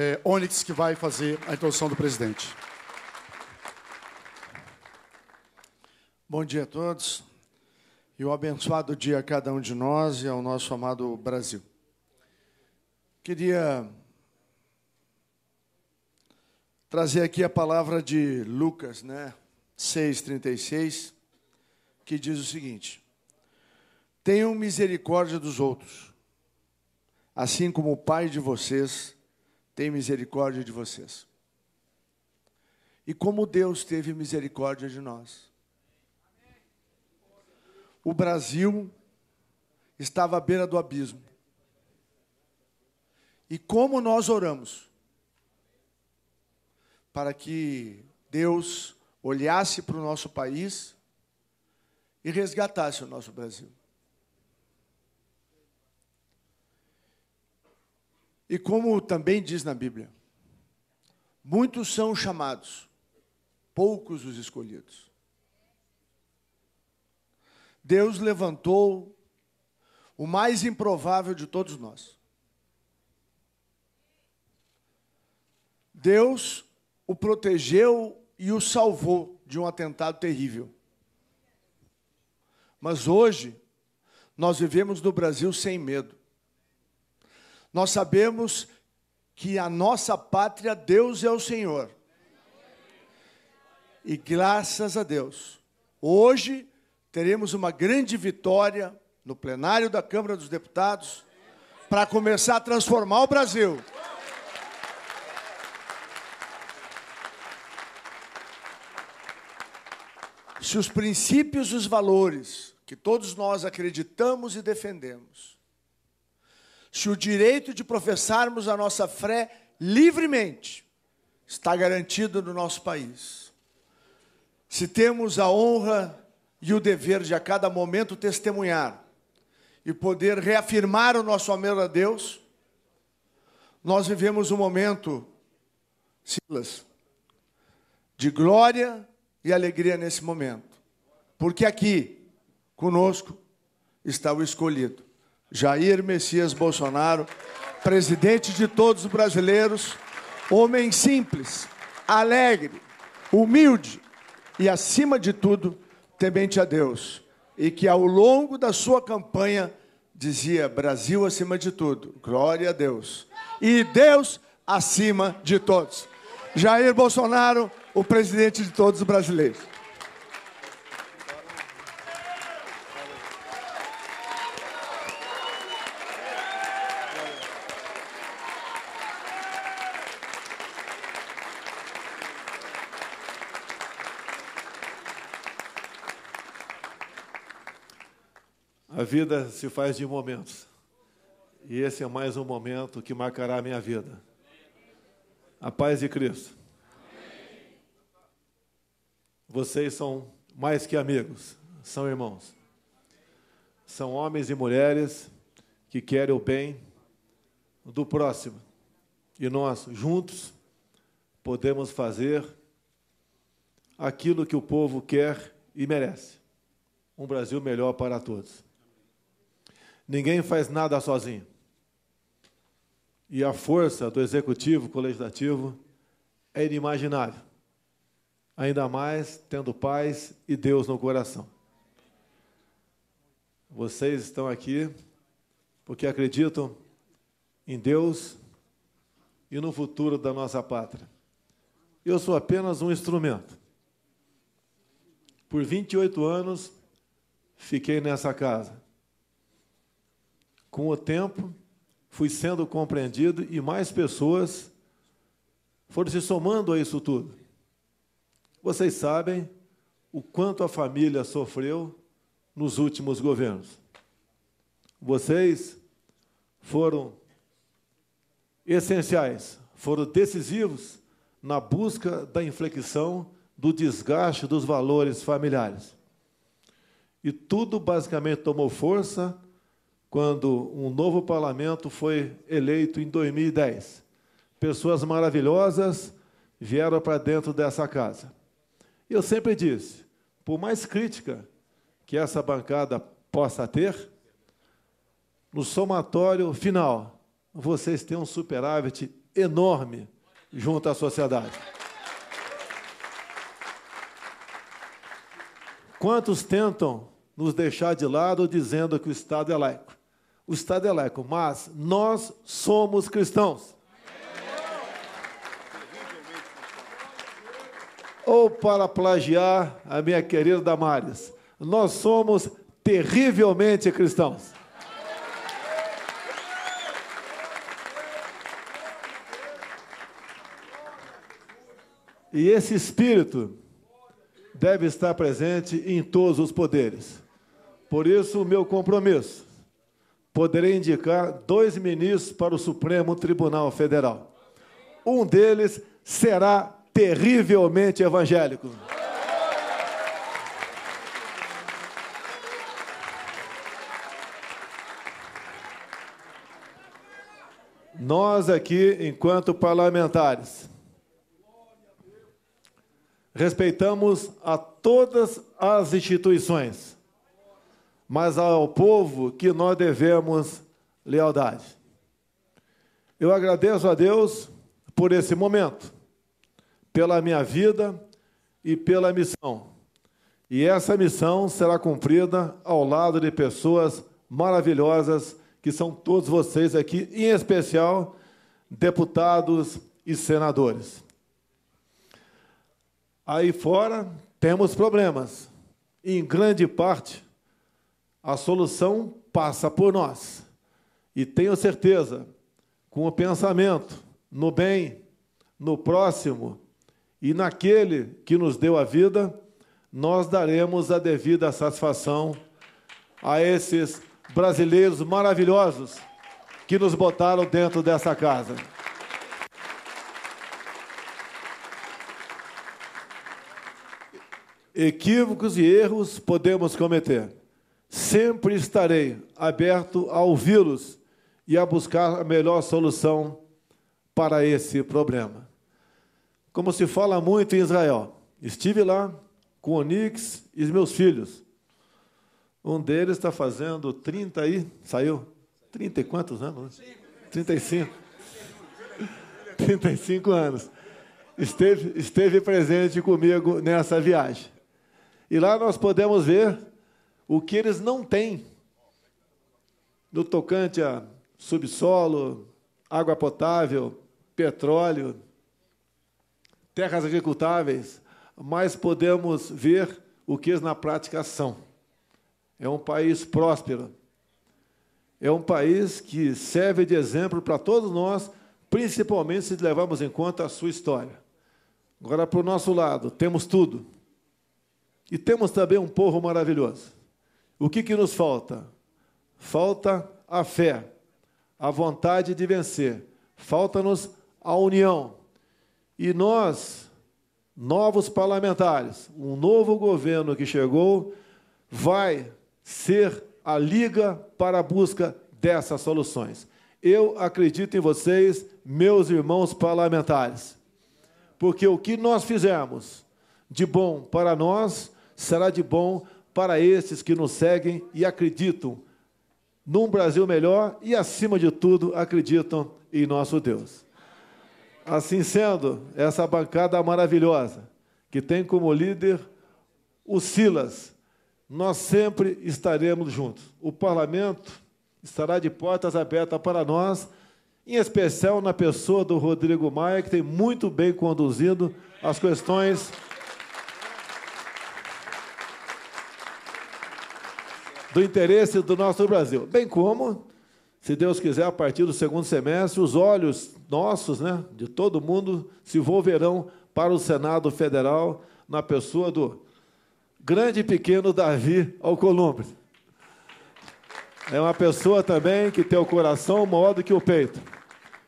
é, Onyx que vai fazer a introdução do presidente. Bom dia a todos e um abençoado dia a cada um de nós e ao nosso amado Brasil. Queria trazer aqui a palavra de Lucas, né? 6:36, que diz o seguinte: Tenham misericórdia dos outros, assim como o Pai de vocês tem misericórdia de vocês. E como Deus teve misericórdia de nós. O Brasil estava à beira do abismo. E como nós oramos para que Deus olhasse para o nosso país e resgatasse o nosso Brasil. E como também diz na Bíblia, muitos são chamados, poucos os escolhidos. Deus levantou o mais improvável de todos nós. Deus o protegeu e o salvou de um atentado terrível. Mas hoje, nós vivemos no Brasil sem medo. Nós sabemos que a nossa pátria, Deus é o Senhor. E graças a Deus, hoje teremos uma grande vitória no plenário da Câmara dos Deputados para começar a transformar o Brasil. Se os princípios e os valores que todos nós acreditamos e defendemos se o direito de professarmos a nossa fé livremente está garantido no nosso país. Se temos a honra e o dever de a cada momento testemunhar e poder reafirmar o nosso amor a Deus, nós vivemos um momento, Silas, de glória e alegria nesse momento, porque aqui, conosco, está o escolhido. Jair Messias Bolsonaro, presidente de todos os brasileiros, homem simples, alegre, humilde e, acima de tudo, temente a Deus. E que, ao longo da sua campanha, dizia: Brasil acima de tudo, glória a Deus. E Deus acima de todos. Jair Bolsonaro, o presidente de todos os brasileiros. A vida se faz de momentos. E esse é mais um momento que marcará a minha vida. A paz de Cristo. Vocês são mais que amigos, são irmãos. São homens e mulheres que querem o bem do próximo. E nós, juntos, podemos fazer aquilo que o povo quer e merece. Um Brasil melhor para todos. Ninguém faz nada sozinho. E a força do executivo, legislativo, é inimaginável. Ainda mais tendo paz e Deus no coração. Vocês estão aqui porque acreditam em Deus e no futuro da nossa pátria. Eu sou apenas um instrumento. Por 28 anos, fiquei nessa casa com o tempo, fui sendo compreendido e mais pessoas foram se somando a isso tudo. Vocês sabem o quanto a família sofreu nos últimos governos. Vocês foram essenciais, foram decisivos na busca da inflexão do desgaste dos valores familiares. E tudo basicamente tomou força quando um novo parlamento foi eleito em 2010. Pessoas maravilhosas vieram para dentro dessa casa. Eu sempre disse, por mais crítica que essa bancada possa ter, no somatório final, vocês têm um superávit enorme junto à sociedade. Quantos tentam nos deixar de lado dizendo que o Estado é laico? o Estado é mas nós somos cristãos. Ou para plagiar a minha querida Damares, nós somos terrivelmente cristãos. E esse espírito deve estar presente em todos os poderes. Por isso, o meu compromisso poderei indicar dois ministros para o Supremo Tribunal Federal. Um deles será terrivelmente evangélico. Nós aqui, enquanto parlamentares, respeitamos a todas as instituições mas ao povo que nós devemos lealdade. Eu agradeço a Deus por esse momento, pela minha vida e pela missão. E essa missão será cumprida ao lado de pessoas maravilhosas que são todos vocês aqui, em especial deputados e senadores. Aí fora temos problemas, em grande parte a solução passa por nós. E tenho certeza, com o pensamento no bem, no próximo e naquele que nos deu a vida, nós daremos a devida satisfação a esses brasileiros maravilhosos que nos botaram dentro dessa casa. Equívocos e erros podemos cometer. Sempre estarei aberto a ouvi-los e a buscar a melhor solução para esse problema. Como se fala muito em Israel, estive lá com Onix e meus filhos. Um deles está fazendo 30 e. saiu? 30 e quantos anos? 35. Né? 35 anos. Esteve, esteve presente comigo nessa viagem. E lá nós podemos ver o que eles não têm no tocante a subsolo, água potável, petróleo, terras agricultáveis, mas podemos ver o que eles na prática são. É um país próspero. É um país que serve de exemplo para todos nós, principalmente se levarmos em conta a sua história. Agora, para o nosso lado, temos tudo. E temos também um povo maravilhoso. O que, que nos falta? Falta a fé, a vontade de vencer, falta-nos a união. E nós, novos parlamentares, um novo governo que chegou, vai ser a liga para a busca dessas soluções. Eu acredito em vocês, meus irmãos parlamentares, porque o que nós fizermos de bom para nós será de bom para para esses que nos seguem e acreditam num Brasil melhor e, acima de tudo, acreditam em nosso Deus. Assim sendo, essa bancada maravilhosa, que tem como líder o Silas, nós sempre estaremos juntos. O parlamento estará de portas abertas para nós, em especial na pessoa do Rodrigo Maia, que tem muito bem conduzido as questões do interesse do nosso Brasil. Bem como, se Deus quiser, a partir do segundo semestre, os olhos nossos, né, de todo mundo, se volverão para o Senado Federal na pessoa do grande e pequeno Davi Alcolumbre. É uma pessoa também que tem o coração maior do que o peito.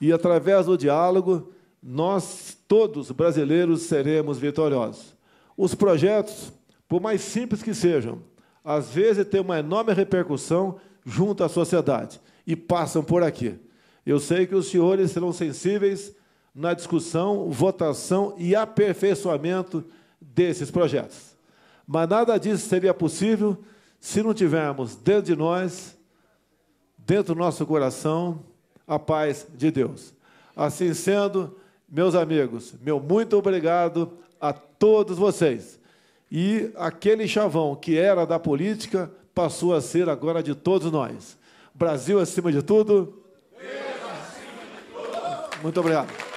E através do diálogo, nós todos brasileiros seremos vitoriosos. Os projetos, por mais simples que sejam, às vezes tem uma enorme repercussão junto à sociedade e passam por aqui. Eu sei que os senhores serão sensíveis na discussão, votação e aperfeiçoamento desses projetos. Mas nada disso seria possível se não tivermos dentro de nós, dentro do nosso coração, a paz de Deus. Assim sendo, meus amigos, meu muito obrigado a todos vocês. E aquele chavão que era da política passou a ser agora de todos nós. Brasil acima de tudo. Acima de tudo. Muito obrigado.